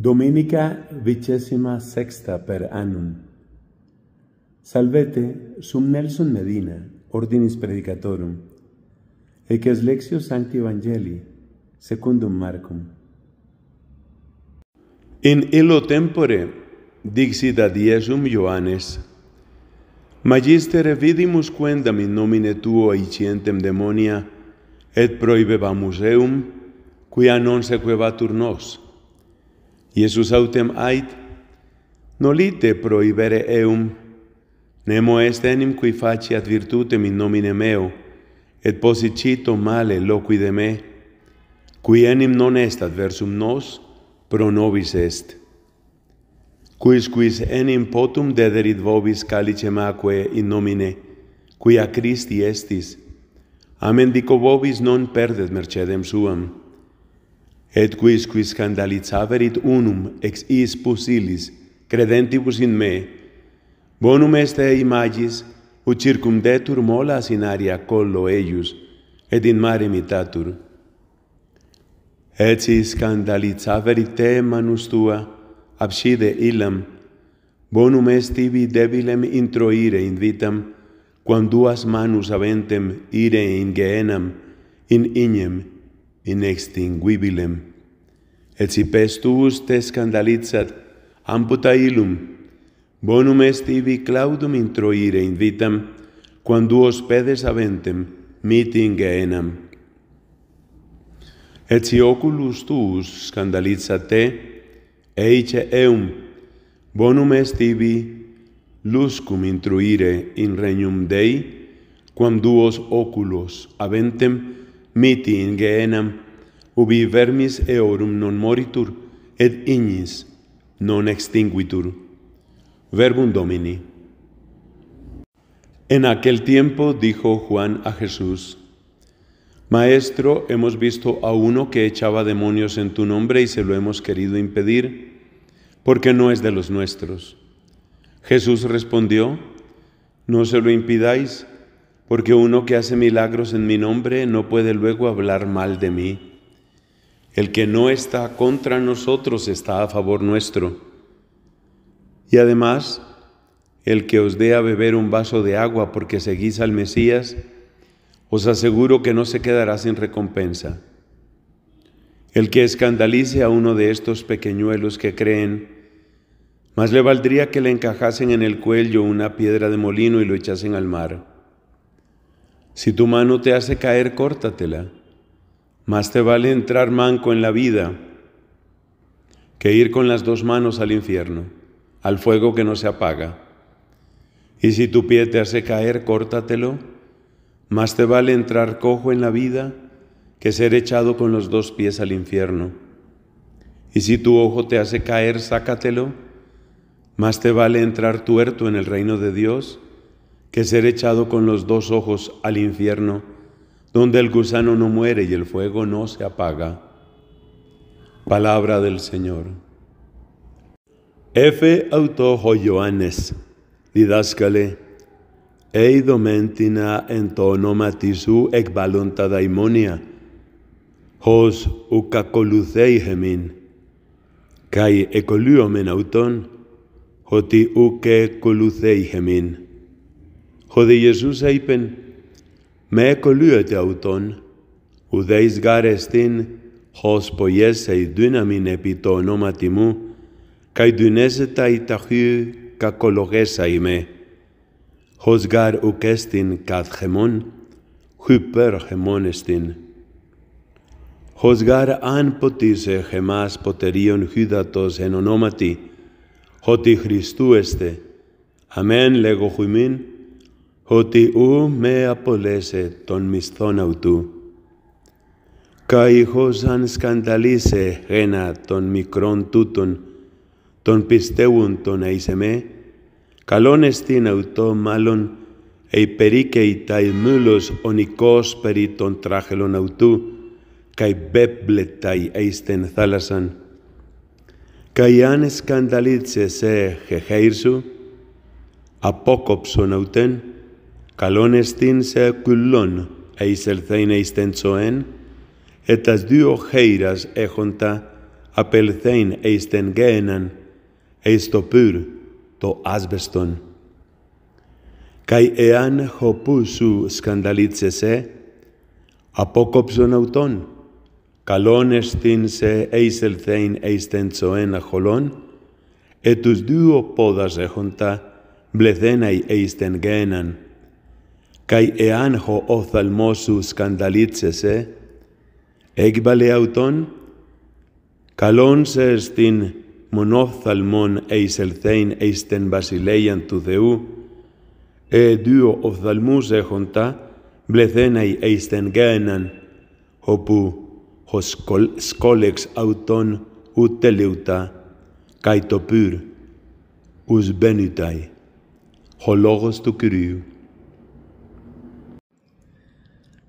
Domenica vicesima sexta per annum. Salvete sum Nelson Medina, ordinis predicatorum, eques lexio sancti evangelii, secundum Marcum. In illo tempore dixit ad Iesum Ioannes, Magistere vidimus quendam in nomine tuo aicientem demonia, et proibebamus eum, quia non sequebatur nos. Iesus autem ait, nolite proibere eum, nemo est enim qui faciat virtutem in nomine meo, et posit male loqui de me, qui enim non est adversum nos, pro nobis est. Quis quis enim potum dederit vobis calicem aquae in nomine, quia Christi estis, amen dico vobis non perdet mercedem suam. Et quis qui scandalizaverit unum ex is pusillis, credentibus in me, bonum est ei magis, ut circumdetur molas in aria collo eius, et in mare mitatur. Et si scandalizaverit te manus tua, abside illam, bonum est tibi debilem introire in vitam, quam duas manus aventem ire in geenam, in inem, in ignem, inextinguibilem. Et si pestuus te scandalizat, amputa ilum, bonum est ibi claudum introire in vitam, quam duos pedes aventem, miting eenam. Et si oculus tuus scandalizat te, eice eum, bonum est ibi, luscum intruire in regnum Dei, quam duos oculos aventem, miti in ubi vermis eorum non moritur, et ignis non extinguitur. Verbum Domini. En aquel tiempo dijo Juan a Jesús, Maestro, hemos visto a uno que echaba demonios en tu nombre y se lo hemos querido impedir, porque no es de los nuestros. Jesús respondió, No se lo impidáis, porque uno que hace milagros en mi nombre no puede luego hablar mal de mí. El que no está contra nosotros está a favor nuestro. Y además, el que os dé a beber un vaso de agua porque seguís al Mesías, os aseguro que no se quedará sin recompensa. El que escandalice a uno de estos pequeñuelos que creen, más le valdría que le encajasen en el cuello una piedra de molino y lo echasen al mar. Si tu mano te hace caer, córtatela. Más te vale entrar manco en la vida que ir con las dos manos al infierno, al fuego que no se apaga. Y si tu pie te hace caer, córtatelo. Más te vale entrar cojo en la vida que ser echado con los dos pies al infierno. Y si tu ojo te hace caer, sácatelo. Más te vale entrar tuerto en el reino de Dios que ser echado con los dos ojos al infierno, donde el gusano no muere y el fuego no se apaga. Palabra del Señor. F. Autojo Joanes, didáscale, en tina entonomatisu ec balonta daimonia, hos ucacolucei gemin, cae ecoliomen auton, hoti uke colucei gemin. δε Ιησούς είπεν, «Με εκολύεται αυτόν, εις γαρεστήν, χως ποιέσαι η δύναμιν επί το ονόματι μου, καί δουνέζετα η ταχύ κακολογέσα είμαι, χως γαρ ουκέστην καθ χεμόν, χυπέρ χεμόν εστίν. Χως γαρ αν ποτίσε χεμάς ποτερίον χύδατος εν ονόματι, χωτι Χριστού εστε, αμέν λέγω χοιμήν, ότι ου με απολέσε τόν μισθών αυτού. καὶ αν σκανδαλίσε ένα των μικρών τούτων, τόν πιστεύουν τον αισεμέ, καλόν εστίν αυτό μάλλον περίκαιη τα ημούλος ονικός περί των τράχελων αυτού, καί μπέμπλεταί ειστεν θάλασσαν. Καί αν σκανταλίτσε σε χεχέιρ σου, απόκοψον αυτεν, Καλόν εστίν σε κουλόν, εισελθέιν εις ε τσοέν, ετας δύο χέιρας έχοντα, απελθέιν ε εις τεν γέναν, ε εις το πυρ, το άσβεστον. Καί εάν χωπού σου σκανδαλίτσεσαι, απόκοψον αυτόν, καλόν εστίν σε εισελθέιν εις τσοέν αχολόν, ετους δύο πόδας έχοντα, μπλεθέναι εις τεν γέναν, Καί εάν ο οφθαλμός σου σκανδαλίτσεσαι, έγκυπαλε αυτόν, καλόν σε στην μονόφθαλμόν εισελθέν εις την βασιλέιαν του Θεού, ε δύο οφθαλμούς έχοντα, βλεθέναι εις την γέναν, όπου ο σκόλεξ αυτόν ούτε λιούτα, καί το πυρ, ους μπένιται. ο λόγος του Κυρίου.